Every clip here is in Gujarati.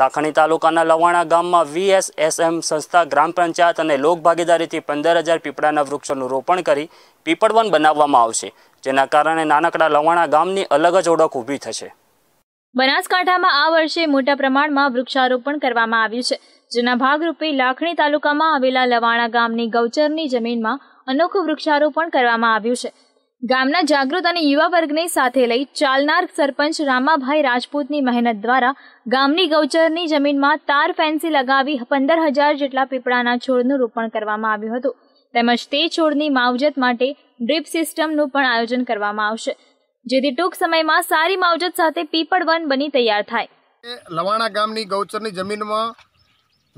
લાખણી તાલુકાના લવાણા ગામમાં વીએસએસએમ સંસ્થા ગ્રામ પંચાયત અને લોકભાગીદારીથી પંદર હજાર પીપળાના વૃક્ષોનું રોપણ કરી પીપળવન બનાવવામાં આવશે જેના કારણે નાનકડા લવાણા ગામની અલગ જ ઓળખ ઊભી થશે બનાસકાંઠામાં આ વર્ષે મોટા પ્રમાણમાં વૃક્ષારોપણ કરવામાં આવ્યું છે જેના ભાગરૂપે લાખણી તાલુકામાં આવેલા લવાણા ગામની ગૌચરની જમીનમાં અનોખું વૃક્ષારોપણ કરવામાં આવ્યું છે ગામના જાગૃત અને યુવા વર્ગને સાથે લઈ ચાલનાર સરપંચ રામાભાઈ રાજપૂતની મહેનત દ્વારા ગામની ગૌચરની જમીનમાં તાર ફેન્સી લગાવી પંદર હજાર જેટલા પીપળાના છોડનું રોપણ કરવામાં આવ્યું હતું તેમજ તે છોડની માવજત માટે ડ્રીપ સિસ્ટમનું પણ આયોજન કરવામાં આવશે જેથી ટૂંક સમયમાં સારી માવજત સાથે પીપળ વન બની તૈયાર થાય લવાણા ગામની ગૌચરની જમીનમાં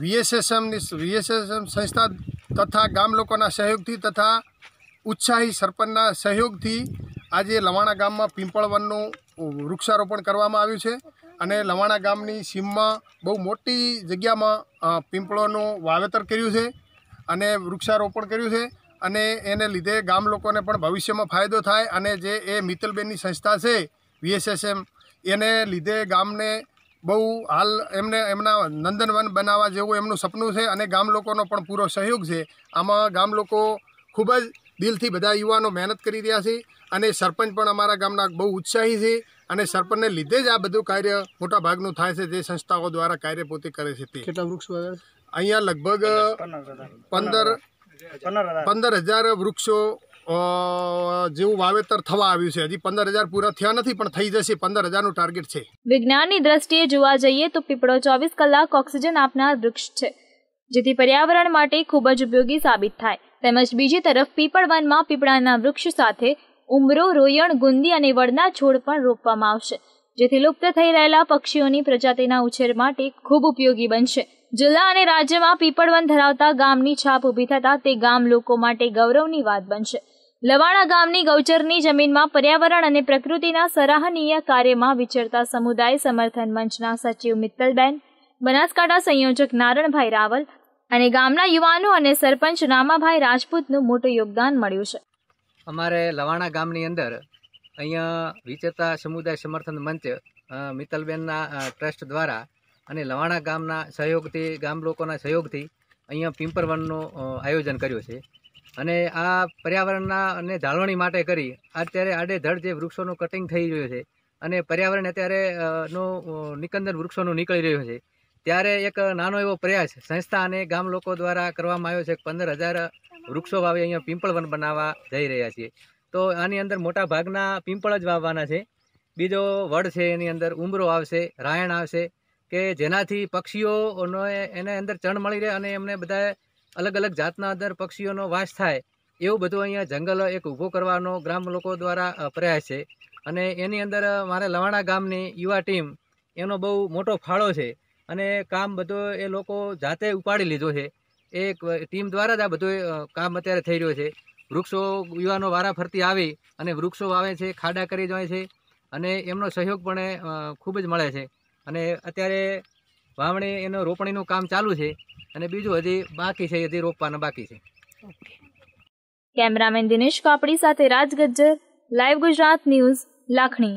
વીએસએસએમની વીએસએસએમ સંસ્થા તથા ગામ લોકોના સહયોગથી તથા ઉત્સાહી સરપંચના સહયોગથી આજે લવાણા ગામમાં પિંપળવનનું વૃક્ષારોપણ કરવામાં આવ્યું છે અને લવાણા ગામની સીમમાં બહુ મોટી જગ્યામાં પીંપળોનું વાવેતર કર્યું છે અને વૃક્ષારોપણ કર્યું છે અને એને લીધે ગામ લોકોને પણ ભવિષ્યમાં ફાયદો થાય અને જે એ મિત્તલબેનની સંસ્થા છે વીએસએસએમ એને લીધે ગામને બહુ હાલ એમને એમના નંદનવન બનાવવા જેવું એમનું સપનું છે અને ગામ લોકોનો પણ પૂરો સહયોગ છે આમાં ગામ લોકો ખૂબ જ દિલથી બધા યુવાનો મહેનત કરી રહ્યા છે અને સરપંચ પણ અમારા ગામના બહુ ઉત્સાહી છે અને સરપંચને લીધે જ આ બધું કાર્ય મોટા ભાગનું થાય છે જે સંસ્થાઓ દ્વારા કાર્ય પોતે કરે છે તે અહીંયા લગભગ પંદર પંદર હજાર વૃક્ષો જેવું વાવેતર થવા આવ્યું છે હજી પંદર હજાર પૂરા થયા નથી પણ થઈ જશે પંદર હજાર નું ટાર્ગેટ છે વિજ્ઞાનની દ્રષ્ટિએ જોવા જઈએ તો પીપળો ચોવીસ કલાક ઓક્સિજન આપનાર વૃક્ષ છે જેથી પર્યાવરણ માટે ખૂબ જ ઉપયોગી સાબિત થાય તેમજ બીજી તરફ પીપળવનમાં પીપળાના વૃક્ષ સાથે ઉમરો રોયણ ગુંદી અને વડના છોડ પણ રોપવામાં આવશે જેથી લુપ્ત થઈ રહેલા પક્ષીઓની પ્રજાતિના ઉછેર માટે ખૂબ ઉપયોગી બનશે જિલ્લા અને રાજ્યમાં પીપળવન ધરાવતા ગામની છાપ ઊભી થતાં તે ગામ લોકો માટે ગૌરવની વાત બનશે લવાણા ગામની ગૌચરની જમીનમાં પર્યાવરણ અને પ્રકૃતિના સરાહનીય કાર્યમાં વિચરતા સમુદાય સમર્થન મંચના સચિવ મિત્તલબેન બનાસકાંઠા સંયોજક નારણભાઈ રાવલ અને ગામના યુવાનો અને સરપંચ રામાભાઈ રાજપૂતનું મોટું યોગદાન મળ્યું છે અમારે લવાણા ગામની અંદર અહીંયા વિચેતા સમુદાય સમર્થન મંચ મિત્તલબેનના ટ્રસ્ટ દ્વારા અને લવાણા ગામના સહયોગથી ગામ લોકોના સહયોગથી અહીંયા પિંપરવનનું આયોજન કર્યું છે અને આ પર્યાવરણના અને જાળવણી માટે કરી અત્યારે આડેધડ જે વૃક્ષોનું કટિંગ થઈ રહ્યું છે અને પર્યાવરણ અત્યારે નો નિકંદન વૃક્ષોનું નીકળી રહ્યું છે ત્યારે એક નાનો એવો પ્રયાસ સંસ્થા અને ગામ લોકો દ્વારા કરવામાં આવ્યો છે પંદર હજાર વૃક્ષો વાવી અહીંયા પિંપળ વન બનાવવા જઈ રહ્યા છીએ તો આની અંદર મોટા ભાગના પીંપળ જ વાવવાના છે બીજો વડ છે એની અંદર ઉમરો આવશે રાયણ આવશે કે જેનાથી પક્ષીઓનો એને અંદર ચણ મળી રહે અને એમને બધા અલગ અલગ જાતના અંદર પક્ષીઓનો વાસ થાય એવું બધું અહીંયા જંગલ એક ઊભો કરવાનો ગ્રામ લોકો દ્વારા પ્રયાસ છે અને એની અંદર મારે લવાણા ગામની યુવા ટીમ એનો બહુ મોટો ફાળો છે અને કામ બધો એ લોકો જાતે ઉપાડી લીધો છે એ ટીમ દ્વારા જ આ બધું કામ અત્યારે થઈ રહ્યો છે વૃક્ષો યુવાનો વારા ફરતી આવી અને વૃક્ષો વાવે છે ખાડા કરી જાય છે અને એમનો સહયોગ પણ ખૂબ જ મળે છે અને અત્યારે વાવણી એનો રોપણીનું કામ ચાલુ છે અને બીજું હજી બાકી છે હજી રોપવાનું બાકી છે કેમેરામેન દિનેશ કાપડી સાથે રાજ ગજ્જર લાઈવ ગુજરાત ન્યૂઝ લાખણી